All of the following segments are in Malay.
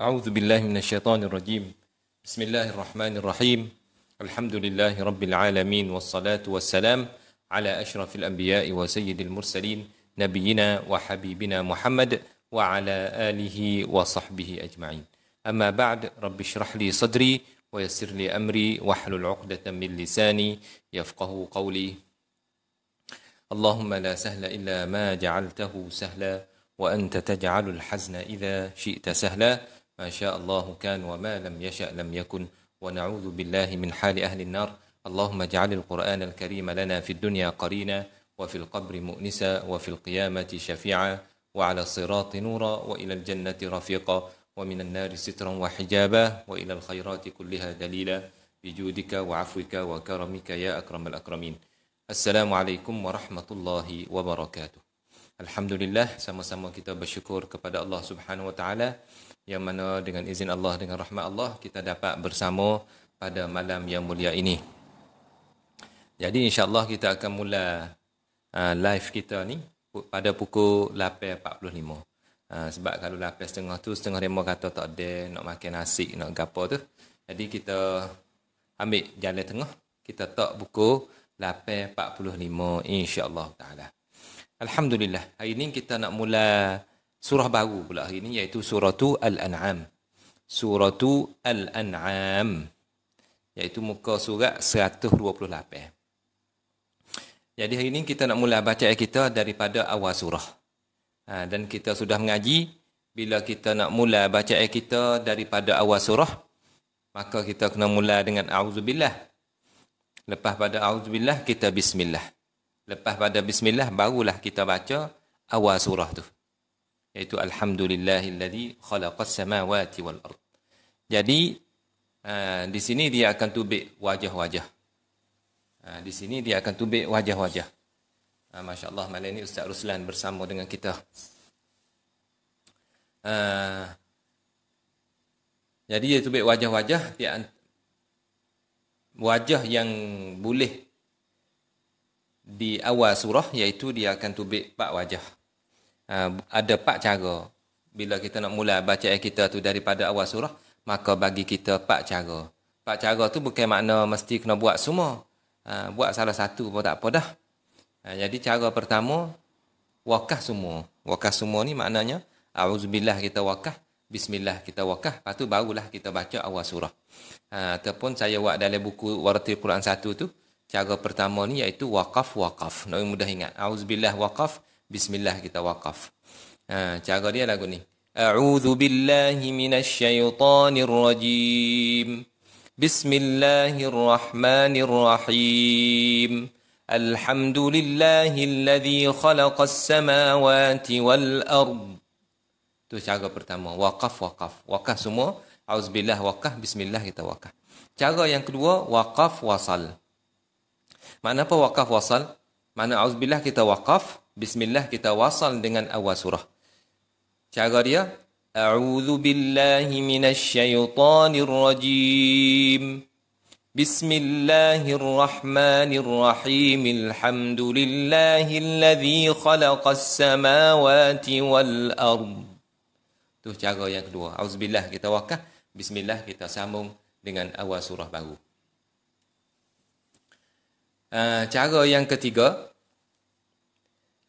أعوذ بالله من الشيطان الرجيم بسم الله الرحمن الرحيم الحمد لله رب العالمين والصلاة والسلام على أشرف الأنبياء وسيد المرسلين نبينا وحبيبنا محمد وعلى آله وصحبه أجمعين أما بعد رب اشرح لي صدري ويسر لي أمري واحلل عقدة من لساني يفقه قولي اللهم لا سهل إلا ما جعلته سهلا وأنت تجعل الحزن إذا شئت سهلا ما شاء الله كان وما لم يشأ لم يكن ونعوذ بالله من حال أهل النار اللهم اجعل القرآن الكريم لنا في الدنيا قرينا وفي القبر مؤنسا وفي القيامة شفيعا وعلى الصراط نورا وإلى الجنة رفيقا ومن النار سترا وحجابا وإلى الخيرات كلها دليلا بجودك وعفوك وكرمك يا أكرم الأكرمين السلام عليكم ورحمة الله وبركاته Alhamdulillah sama-sama kita bersyukur kepada Allah Subhanahu Wa Taala yang mana dengan izin Allah dengan rahmat Allah kita dapat bersama pada malam yang mulia ini. Jadi insya-Allah kita akan mula uh, live kita ni pada pukul 8.45. Uh, sebab kalau 8.30 setengah tu setengah lima kata tak ada nak makan nasi nak gapo tu. Jadi kita ambil jalan tengah kita tak pukul 8.45 insya-Allah taala. Uh, Alhamdulillah. Hari ini kita nak mula surah baru pula hari ini iaitu surah tu Al-An'am. Surah tu Al-An'am. Iaitu muka surat 128. Jadi hari ini kita nak mula baca kita daripada awal surah. Ha, dan kita sudah mengaji. Bila kita nak mula baca kita daripada awal surah, maka kita kena mula dengan A'udzubillah. Lepas pada A'udzubillah, kita Bismillah. Lepas pada bismillah barulah kita baca awal surah tu. Iaitu alhamdulillahillazi khalaqas samawati wal ard. Jadi uh, di sini dia akan tubik wajah-wajah. Uh, di sini dia akan tubik wajah-wajah. Uh, Masya-Allah malam ni Ustaz Ruslan bersama dengan kita. Uh, jadi dia tubik wajah-wajah dia wajah yang boleh di awal surah iaitu dia akan tubik pak wajah. Uh, ada pak cara. Bila kita nak mula baca ayat kita tu daripada awal surah, maka bagi kita pak cara. Pak cara tu bukan makna mesti kena buat semua. Uh, buat salah satu pun tak apa dah. Uh, jadi cara pertama, wakah semua. Wakah semua ni maknanya, Auzubillah kita wakah, Bismillah kita wakah. Lepas tu barulah kita baca awal surah. Uh, ataupun saya buat dalam buku Warati Quran 1 tu, cara pertama ni iaitu waqaf waqaf. Nak mudah ingat. Auzubillah waqaf, bismillah kita waqaf. Ha, cara dia lagu ni. A'udzu billahi minasyaitonir rajim. Bismillahirrahmanirrahim. الحمد لله الذي خلق السماوات والأرض تو cara pertama waqaf waqaf waqaf semua auzubillah waqaf bismillah kita waqaf cara yang kedua waqaf wasal Makna apa wakaf wasal? Makna auzubillah kita wakaf, bismillah kita wasal dengan awal surah. Cara dia, أعوذ billahi من rajim. بسم الله الرحمن الرحيم الحمد لله الذي خلق السماوات والأرض تو cara yang kedua. Auzubillah kita wakaf, bismillah kita sambung dengan awal surah baru. Eh, cara yang ketiga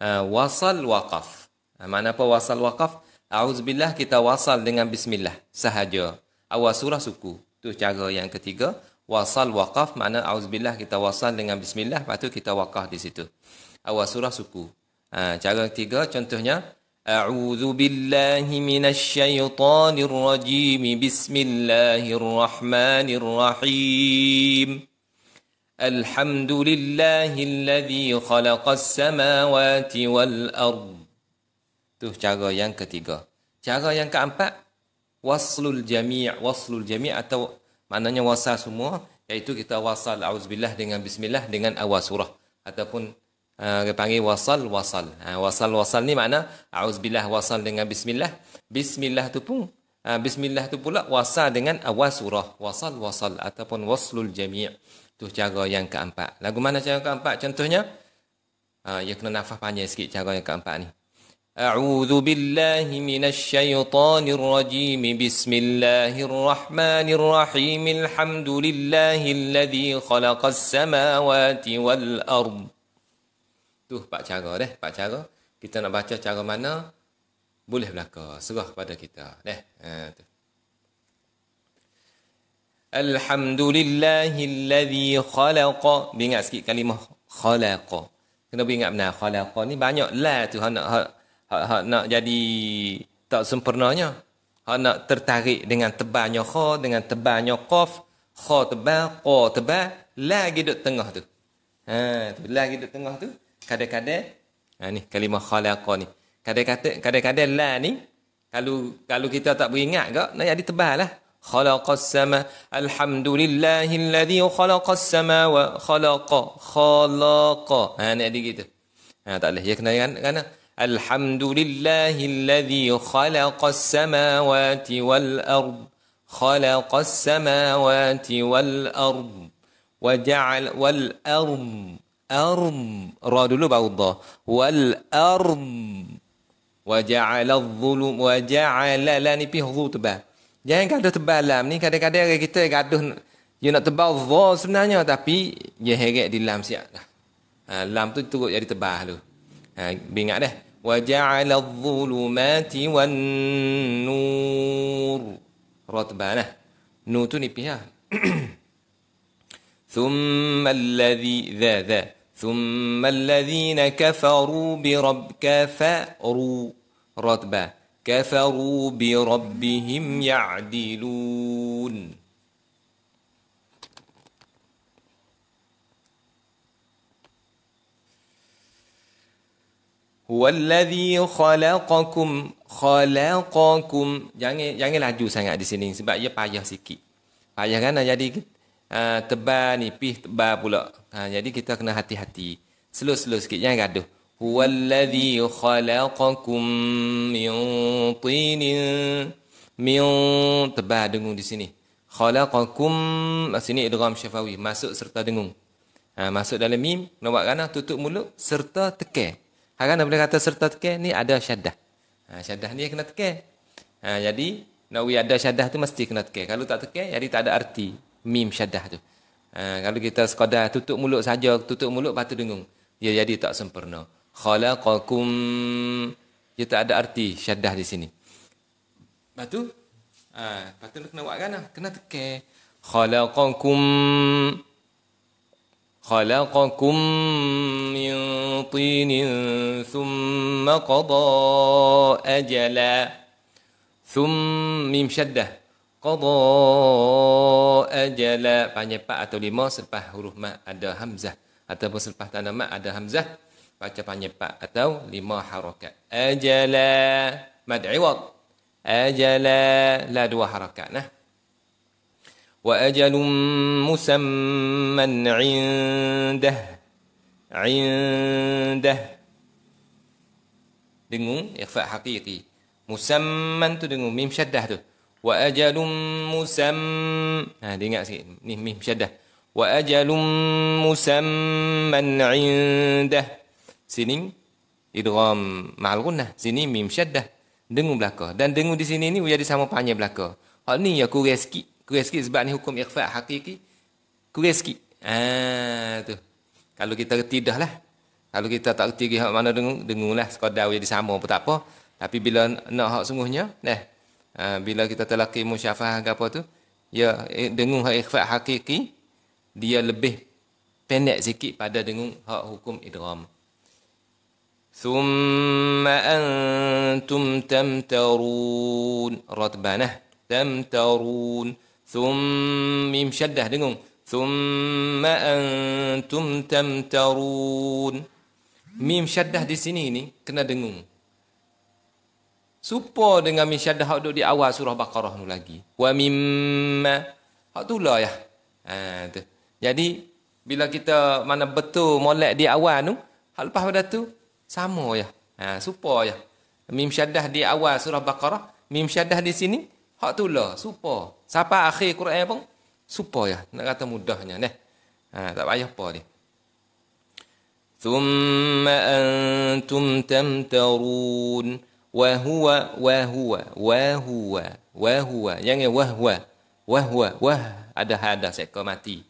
eh, wasal waqaf eh, mana apa wasal waqaf auzubillah kita wasal dengan bismillah sahaja awal surah suku tu cara yang ketiga wasal waqaf mana auzubillah kita wasal dengan bismillah lepas tu kita waqaf di situ awal surah suku cara ketiga contohnya A'udhu billahi minasyaitanirrajim Bismillahirrahmanirrahim الحمد لله الذي خلق السماوات والأرض Itu cara yang ketiga. Cara yang keempat, waslul jami' waslul jami' atau maknanya wasal semua iaitu kita wasal auzubillah dengan bismillah dengan awal surah ataupun uh, ah, dia panggil wasal wasal. Ah, wasal wasal ni makna auzubillah wasal dengan bismillah. Bismillah tu pun uh, bismillah tu pula wasal dengan awal surah. Wasal wasal ataupun waslul jami'. Itu cara yang keempat. Lagu mana cara yang keempat? Contohnya, ha, ah, ya, ia kena nafas panjang sikit cara yang keempat ni. A'udhu billahi minasyaitanir rajim Bismillahirrahmanirrahim Alhamdulillahilladzi khalaqas samawati wal ard Tu pak cara deh, pak cara. Kita nak baca cara mana boleh belaka, serah pada kita deh. Eh, tu. Alhamdulillahilladzi khalaqa. Ingat sikit kalimah khalaqa. Kena ingat benar khalaqa ni banyak la tu hak nak hak, hak nak jadi tak sempurnanya. Hak nak tertarik dengan tebalnya kha dengan tebalnya qaf. Kha tebal, qa tebal, la gitu tengah tu. Ha, tu la gitu tengah tu. Kadang-kadang ha ni kalimah khalaqa ni. Kadang-kadang kadang-kadang la ni kalau kalau kita tak beringat gak nak jadi tebal lah. خلق السماء الحمد لله الذي خلق السماء وخلق خلق هنا دي gitu هنا تعالي هيك أنا يعني، يعني، الحمد لله الذي خلق السماوات والأرض خلق السماوات والأرض وجعل والأرض أرم را dulu والأرم والأرض وجعل الظلم وجعل لا نبيه ظلم Jangan gaduh tebal lam ni. Kadang-kadang kita gaduh. You nak tebal zol sebenarnya. Tapi you heret di lam siap. Uh, lam tu turut jadi tebal tu. Ha, uh, ingat dah. وَجَعَلَ الظُّلُمَاتِ وَالنُّورُ Ratban lah. Nur tu nipis lah. ثُمَّ الَّذِي ذَا ذَا ثُمَّ الَّذِينَ كَفَرُوا بِرَبْ كَفَرُوا رَتْبًا كفروا بربهم يعدلون هو الذي خلقكم خلقكم jangan jangan laju sangat di sini sebab ia payah sikit payah kan jadi uh, tebal ni pih tebal pula ha, jadi kita kena hati-hati slow-slow sikit jangan gaduh هو الذي خلقكم من طين من تبع دنقون دي سيني خلقكم سيني ادغام شفاوي masuk serta dengung Ha, masuk dalam mim, nampak kanan, tutup mulut, serta teke. Ha, kan boleh kata serta teke, ni ada syadah. Ha, syadah ni kena teke. Ha, jadi, nak we ada syadah tu mesti kena teke. Kalau tak teke, jadi tak ada arti mim syadah tu. Ha, kalau kita sekadar tutup mulut saja, tutup mulut, patut dengung. Dia ya, jadi tak sempurna khalaqakum dia ya, tak ada arti syaddah di sini lepas tu ha, lepas tu kena buat kan lah. kena tekan khalaqakum khalaqakum min tinin thumma qada ajala thumma syaddah qada ajala panjang 4 atau 5 selepas huruf ma ada hamzah ataupun selepas tanda ma ada hamzah baca panjepak atau lima harakat. Ajala mad iwad. Ajala la dua harakat nah. Wa ajalum musamman indah. Indah. Dengung ikhfa hakiki. Musamman tu dengung mim syaddah tu. Wa ajalum musam. Ha dia ingat sikit. Ni mim syaddah. Wa ajalum musamman indah. sining idgham ma'al gunnah sini mim syaddah dengung belaka dan dengung di sini ni dia jadi sama panjang belaka hal ni ya kurang sikit kurang sikit sebab ni hukum ikhfa hakiki kurang sikit ah tu kalau kita tidak lah kalau kita tak reti hak mana dengung dengunglah sekadar dia sama pun tak apa tapi bila nak hak sungguhnya nah ha, bila kita telaki musyafah ke apa tu ya eh, dengung hak ikhfa hakiki dia lebih pendek sikit pada dengung hak hukum idgham ثم أنتم تمترون رتبنا تمترون ثم يمشد دنقون ثم أنتم تمترون ميم شدح دي سيني ني كنا دنقون Supa dengan min syadah hak duduk di awal surah Baqarah ni lagi. Wa mimma. Hak tu lah ya. Ha, tu. Jadi, bila kita mana betul molek di awal ni, hak lepas sama ya. Ha, supa ya. Mim syadah di awal surah Baqarah. Mim syadah di sini. Hak tu lah, Supa. Siapa akhir Quran pun. Supa ya. Nak kata mudahnya. Nah. Ha, tak payah apa dia. ثم أنتم تمترون وهو وهو وهو وهو يعني وهو وهو وه هذا هذا سيكون ماتي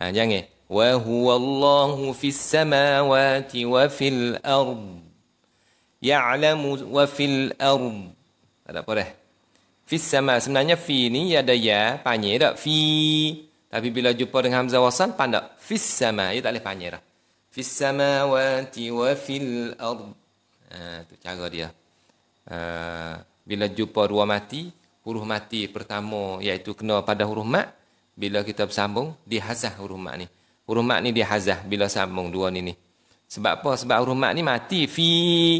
ها يعني وهو الله في السماوات وفي الأرض يعلم وفي الأرض ada apa dah في السماء sebenarnya في ni ada ya panjir tak في tapi bila jumpa dengan Hamzah Wasan pandak في السماء ia tak boleh panjir في السماوات وفي الأرض itu cara dia ha, bila jumpa dua mati huruf mati pertama iaitu kena pada huruf mat bila kita bersambung dihasah huruf mat ni Urumat ni dia hazah bila sambung dua ni ni. Sebab apa? Sebab urumat ni mati. Fi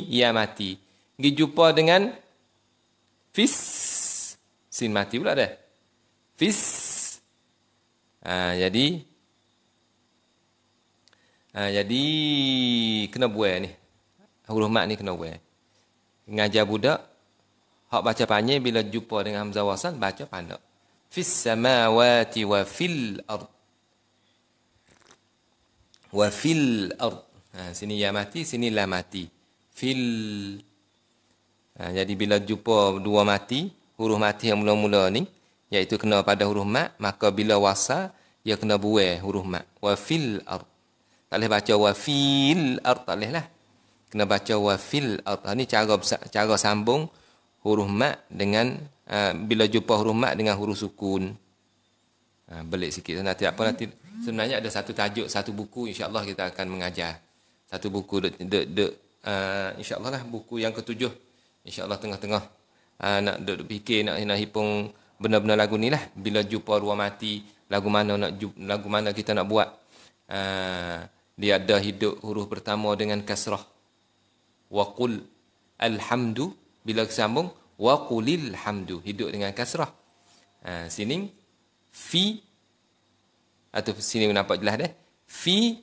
ya mati. Pergi jumpa dengan fis. Sin mati pula dah. Fis. Ha, jadi. Ha, jadi kena buai ni. Urumat ni kena buai. Ngajar budak. Hak baca panjang bila jumpa dengan Hamzah Wasan. Baca pandak. Fis samawati wa fil ardu wa fil ard. Ha, sini ya mati, sini la mati. Fil. Ha, jadi bila jumpa dua mati, huruf mati yang mula-mula ni, iaitu kena pada huruf mat, maka bila wasa, ia kena buai huruf mat. Wa fil ard. Tak boleh baca wa fil ard, tak boleh lah. Kena baca wa fil ard. Ha, ni cara, cara sambung huruf mat dengan, uh, bila jumpa huruf mat dengan huruf sukun. Ha, belik sikit. Tidak apa nanti sebenarnya ada satu tajuk, satu buku insya-Allah kita akan mengajar. Satu buku de de, de uh, ah, insya-Allah lah buku yang ketujuh. Insya-Allah tengah-tengah uh, nak duk, duk fikir nak nak hipung benar-benar lagu ni lah bila jumpa ruang mati lagu mana nak jumpa lagu mana kita nak buat uh, dia ada hidup huruf pertama dengan kasrah waqul alhamdu bila sambung waqulil hamdu hidup dengan kasrah uh, sini fi atau sini nampak jelas dah fi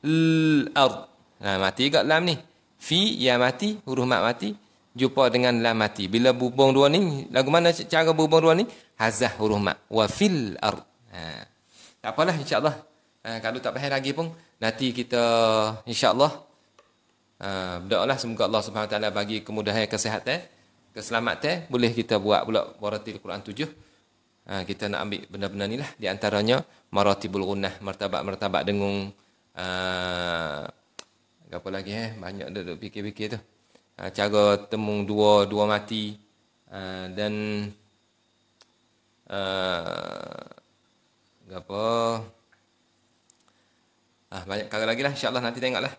al-ard ha, mati gak lam ni fi ya mati huruf mat mati jumpa dengan lam mati bila bubung dua ni lagu mana cara bubung dua ni hazah huruf mat wa fil ard ha. tak apalah insyaallah ha, kalau tak faham lagi pun nanti kita insyaallah ha, berdoalah semoga Allah Subhanahu taala bagi kemudahan kesihatan keselamatan boleh kita buat pula waratil Quran 7 Ha, kita nak ambil benda-benda ni lah. Di antaranya, maratibul gunnah, martabak-martabak dengung. Uh, ha, apa lagi eh? Banyak dah duduk fikir-fikir tu. Ha, cara temung dua, dua mati. Uh, dan... Uh, ha, apa? Ah, banyak kali lagi lah. InsyaAllah nanti tengok lah.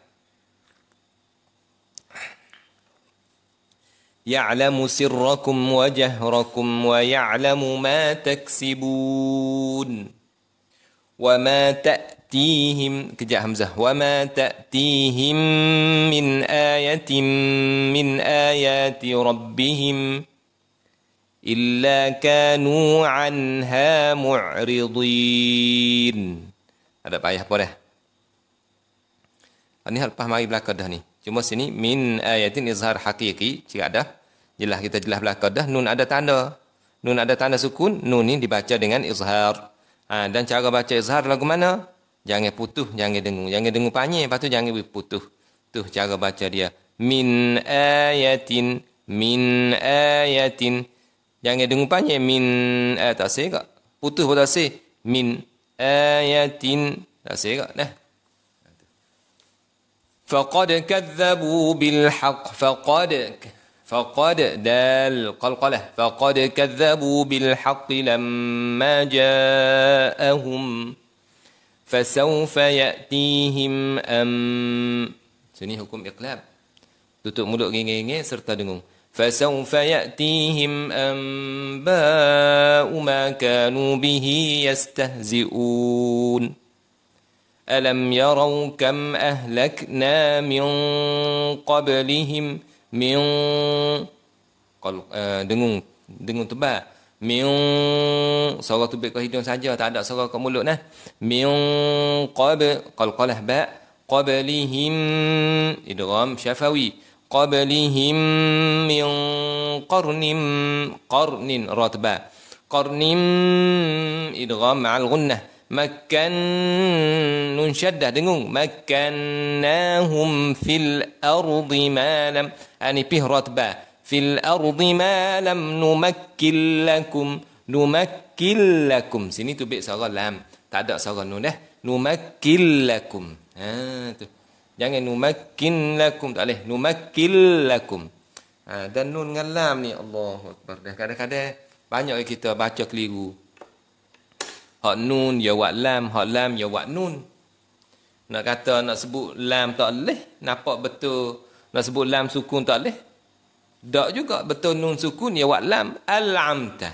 يعلم سركم وجهركم ويعلم ما تكسبون وما تأتيهم كجاء همزة وما تأتيهم من آية من آيات ربهم إلا كانوا عنها معرضين هذا payah apa أني هل hal paham lagi belakang dah Cuma sini min ayatin izhar hakiki. Jika ada jelas kita jelas belakang dah nun ada tanda nun ada tanda sukun nun ni dibaca dengan izhar ha, dan cara baca izhar lagu mana jangan putuh jangan dengung jangan dengung panjang lepas tu jangan putuh tu cara baca dia min ayatin min ayatin jangan dengung panjang min eh, tak sih kak putuh pun tak sih min ayatin tak sih kak dah فقد كذبوا بالحق فقد فقد دال قلقلة فقد كذبوا بالحق لما جاءهم فسوف يأتيهم أم sini hukum iqlab tutup mulut ngenge-ngenge serta dengung فسوف يأتيهم أنباء ما كانوا به يستهزئون ألم يروا كم أهلكنا من قبلهم ؟ Miung kalau uh, dengung dengung tebal. Miung suara tubik ke hidung saja tak ada suara ke mulut nah. Miung qab qalqalah ba qablihim idgham syafawi qablihim min qarnim qarnin ratba qarnim idgham ma'al gunnah makan nun syaddah dengung makannahum fil ardi ma lam ani ah, bih ratbah fil ardi ma lam numakkil lakum numakkil lakum sini tu bik suara lam tak ada suara nun dah eh. numakkil lakum ha tu jangan numakkin lakum tak leh numakkil lakum ha, dan nun dengan ni Allahu akbar dah kadang-kadang banyak kita baca keliru Hak nun, ya wat lam. Hak lam, ya wat nun. Nak kata, nak sebut lam tak leh. Nampak betul. Nak sebut lam sukun tak leh. Tak juga. Betul nun sukun, ya wat lam. Al-amta.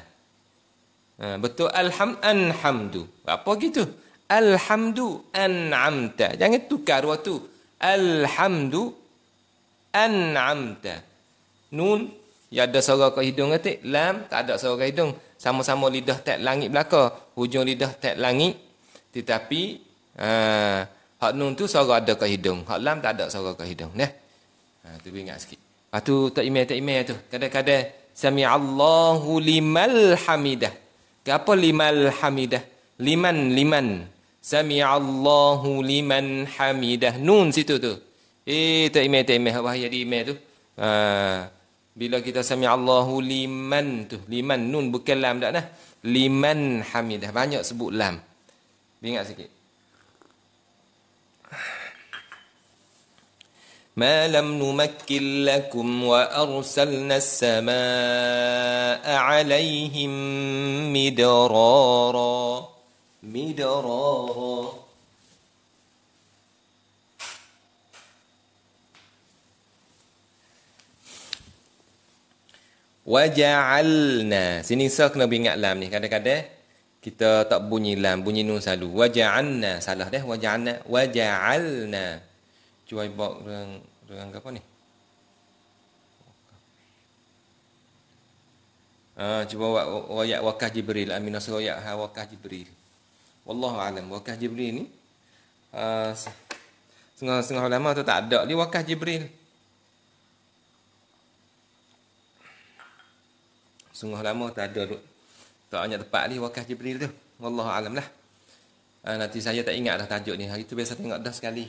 Ha, betul alham anhamdu. Apa gitu? Alhamdu an'amta. Jangan tukar waktu. Alhamdu an'amta. Nun Ya ada suara kat hidung kata, lam tak ada suara kat hidung. Sama-sama lidah tak langit belaka. Hujung lidah tak langit. Tetapi, ha, hak nun tu suara ada kat hidung. Hak lam tak ada suara kat hidung. Nah. Ha, tu ingat sikit. Ha, tu tak email, tak email tu. Kadang-kadang, Sami Allahu limal hamidah. Apa limal hamidah? Liman, liman. Sami Allahu liman hamidah. Nun situ tu. Eh, tak email, tak email. Wahai di email tu. Haa bila kita sami Allahu liman tu liman nun bukan lam dak nah liman hamidah banyak sebut lam ingat sikit ما لم wa arsalna وأرسلنا السماء عليهم مدرارا مدرارا Waja'alna. Sini sah kena ingat lam ni. Kadang-kadang kita tak bunyi lam. Bunyi nun selalu. Waja'alna. Salah dah. Waja'alna. Waja'alna. Cuai bok dengan, dengan apa ni? Ha, cuba buat wayak wakah Jibril. Amin nasir wayak ha, wakah Jibril. Wallahu alam. Wakah Jibril ni. Uh, ha, Sengah-sengah ulama tu tak ada. Dia wakah Jibril. sungguh lama tak ada tak banyak tempat ni wakaf Jibril tu wallahu alam lah uh, nanti saya tak ingat dah tajuk ni hari tu biasa tengok dah sekali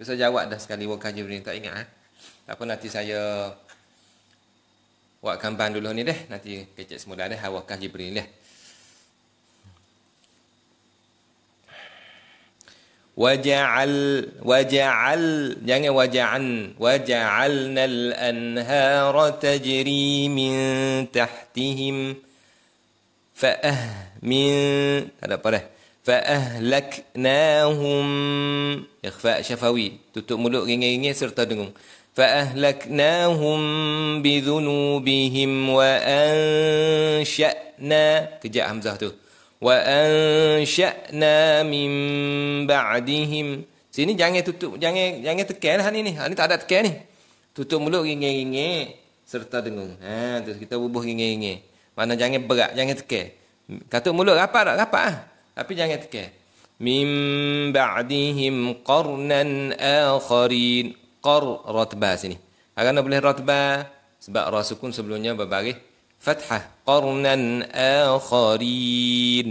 biasa jawab dah sekali wakaf Jibril tak ingat eh? tak apa nanti saya buat kamban dulu ni deh nanti kecek semula deh ah, wakaf Jibril deh ya? وجعل وجعل يعني وجعن وجعلنا الأنهار تجري من تحتهم فأه من هذا فأهلكناهم إخفاء شفوي تتملؤ يعني ringin فأهلكناهم بذنوبهم وأنشأنا كجاء همزة tu وَأَنْشَأْنَا مِنْ بَعْدِهِمْ Sini jangan tutup, jangan jangan tekan lah ni ni. Ha, ni tak ada tekan ni. Tutup mulut ringan-ringan serta dengung. Ha, terus kita bubuh ringan-ringan. Mana jangan berat, jangan tekan. Kata mulut rapat tak? Rapat lah. Tapi jangan tekan. مِنْ بَعْدِهِمْ قَرْنًا آخَرِينَ قَرْ رَتْبَى sini. Kerana boleh rotba sebab rasukun sebelumnya berbaris فتحه قرنا اخرين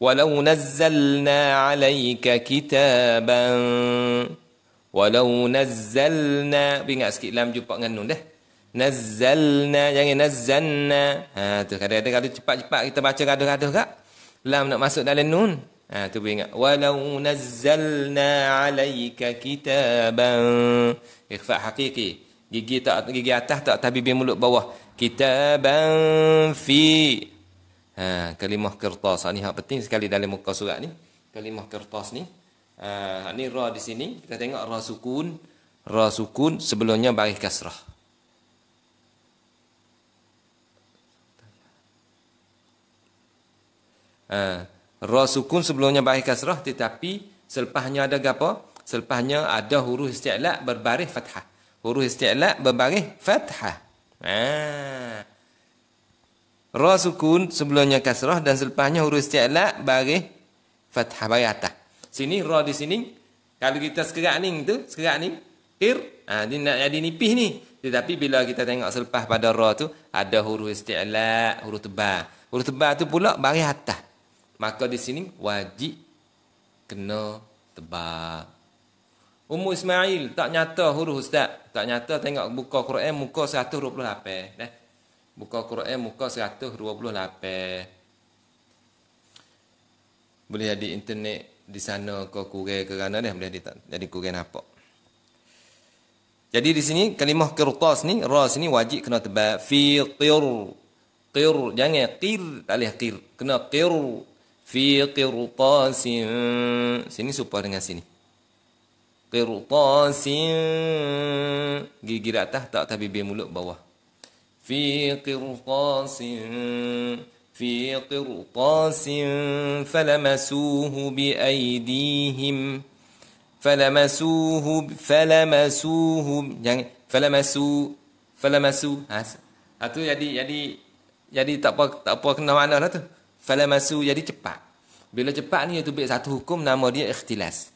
ولو نزلنا عليك كتابا ولو نزلنا بينقص sikit lam jumpa dengan nun dah nazzalna jangan nazzanna ha tu kadang-kadang kalau cepat-cepat kita baca gaduh-gaduh kak lam nak masuk dalam nun ha tu ingat walau nazzalna alayka kitaban ikhfa hakiki gigi tak gigi atas tak tapi bibir mulut bawah kitaban fi ha kalimah kertas ha, ni hak penting sekali dalam muka surat ni kalimah kertas ni ha ni ra di sini kita tengok ra sukun ra sukun sebelumnya baris kasrah ha ra sukun sebelumnya baris kasrah tetapi selepasnya ada gapo selepasnya ada huruf istilah berbaris fathah Huruf isti'la berbaris fathah. Ha. Ra sukun sebelumnya kasrah dan selepasnya huruf isti'la baris fathah bayata. Sini ra di sini kalau kita sekerak ni tu, sekerak ni ir, ha, ini nak jadi nipih ni. Tetapi bila kita tengok selepas pada ra tu ada huruf isti'la, huruf tebal. Huruf tebal tu pula baris atas. Maka di sini wajib kena tebal. Ummu Ismail tak nyata huruf ustaz. Tak nyata tengok buka Quran muka 128. Dah. Buka Quran muka 128. Boleh ada internet di sana ke kurang ke kerana dah boleh tak jadi kurang apa. Jadi di sini kalimah kertas ni ra sini wajib kena tebal fi tir tir jangan qir alih qir kena qir fi qirtasin sini supaya dengan sini qirtasin gigi atas tak tapi bibir mulut bawah fi qirtasin fi qirtasin falamasuhu bi aydihim falamasuhu falamasuhu jangan falamasu falamasu ha, ha tu jadi jadi jadi tak apa tak apa kena mana lah tu falamasu jadi cepat bila cepat ni itu tubik satu hukum nama dia ikhtilas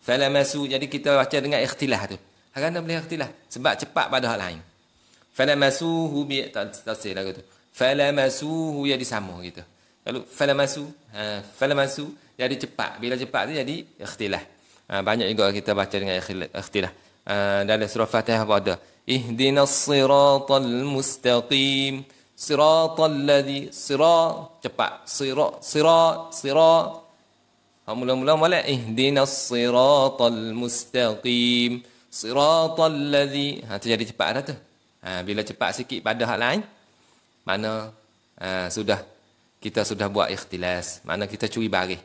Falamasu jadi kita baca dengan ikhtilah tu. Harana boleh ikhtilah sebab cepat pada hal lain. Falamasu hu bi tafsir lagu tu. Falamasu hu jadi sama gitu. Kalau falamasu ha falamasu jadi cepat. Bila cepat tu jadi ikhtilah. Ha, banyak juga kita baca dengan ikhtilah. Ha, dalam surah Fatihah pun ada. Ihdinas siratal mustaqim. Siratal ladzi sirat cepat. Sirat sirat sirat Ha, mula-mula malak. Eh, dinas siratal mustaqim. Siratal ladhi. Ha, tu jadi cepat dah tu. Ha, bila cepat sikit pada hal lain. Mana ha, sudah kita sudah buat ikhtilas. Mana kita curi baris.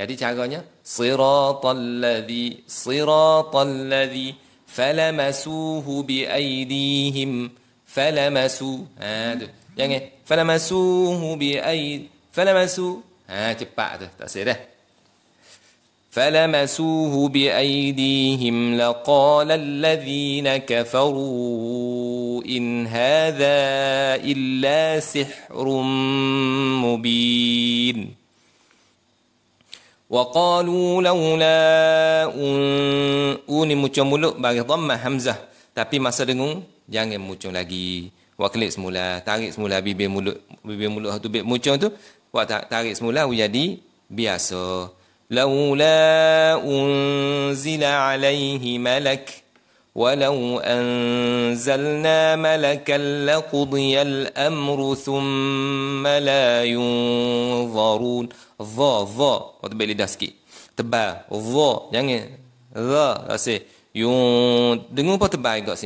Jadi caranya. Siratal ladhi. Siratal ladhi. Falamasuhu biaidihim. Falamasu. Ha, tu. Jangan. Falamasuhu biaid. Falamasu. Ha, cepat tu. Tak sedih dah. فلمسوه بايديهم لقال الذين كفروا ان هذا الا سحر مبين وقالوا لولا أن muncul mulut bagi dhammah hamzah tapi masa dengung jangan muncul lagi waklik semula tarik semula bibir mulut bibir mulut tu bibir muncul tu buat tarik semula jadi biasa لولا أنزل عليه ملك ولو أنزلنا ملكا لقضي الأمر ثم لا ينظرون ظا ظا وتبقى لي داسكي تبا ظا يعني ظا أسي يون dengar apa terbaik kat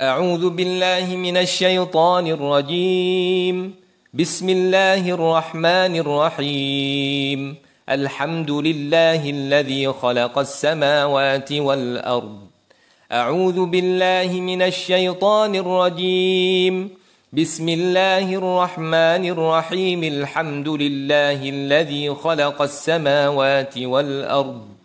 أعوذ بالله من الشيطان الرجيم بسم الله الرحمن الرحيم الحمد لله الذي خلق السماوات والأرض أعوذ بالله من الشيطان الرجيم بسم الله الرحمن الرحيم الحمد لله الذي خلق السماوات والأرض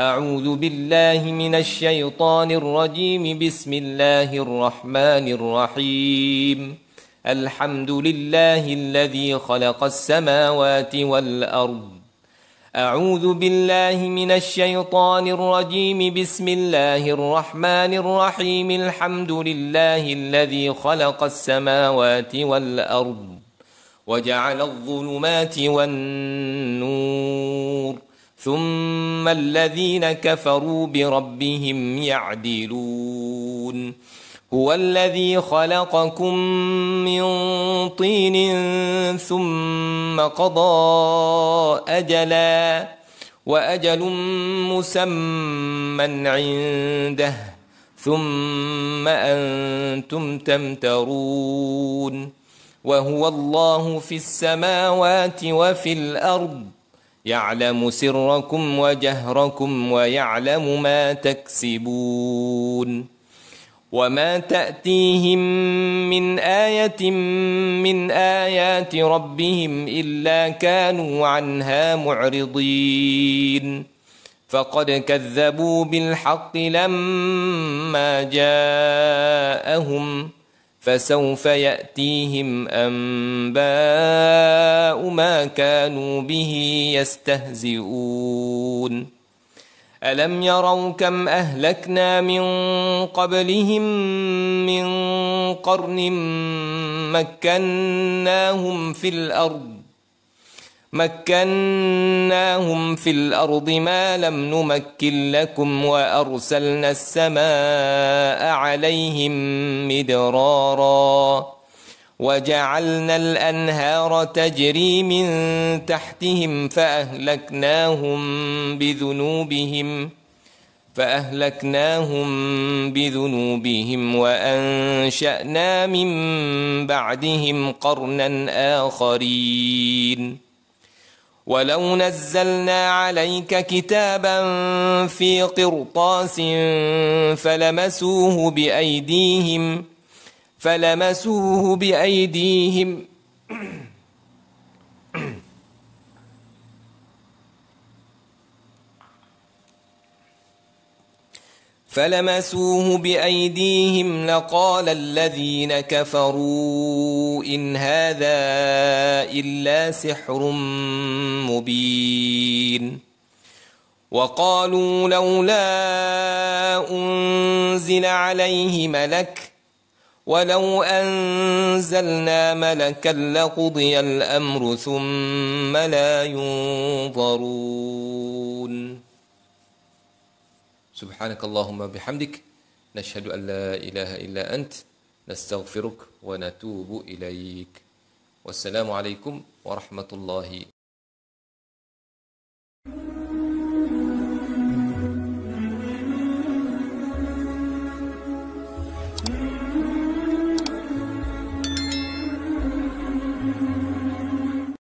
أعوذ بالله من الشيطان الرجيم بسم الله الرحمن الرحيم الحمد لله الذي خلق السماوات والأرض أعوذ بالله من الشيطان الرجيم بسم الله الرحمن الرحيم الحمد لله الذي خلق السماوات والأرض وجعل الظلمات والنور ثم الذين كفروا بربهم يعدلون هو الذي خلقكم من طين ثم قضى اجلا واجل مسمى عنده ثم انتم تمترون وهو الله في السماوات وفي الارض يعلم سركم وجهركم ويعلم ما تكسبون وما تأتيهم من آية من آيات ربهم إلا كانوا عنها معرضين فقد كذبوا بالحق لما جاءهم فسوف ياتيهم انباء ما كانوا به يستهزئون الم يروا كم اهلكنا من قبلهم من قرن مكناهم في الارض مكناهم في الأرض ما لم نمكن لكم وأرسلنا السماء عليهم مدرارا وجعلنا الأنهار تجري من تحتهم فأهلكناهم بذنوبهم فأهلكناهم بذنوبهم وأنشأنا من بعدهم قرنا آخرين ولو نزلنا عليك كتابا في قرطاس فلمسوه بأيديهم فلمسوه بأيديهم فلمسوه بأيديهم لقال الذين كفروا إن هذا إلا سحر مبين وقالوا لولا أنزل عليه ملك ولو أنزلنا ملكا لقضي الأمر ثم لا ينظرون سبحانك اللهم بحمدك نشهد أن لا إله إلا أنت نستغفرك ونتوب إليك والسلام عليكم ورحمة الله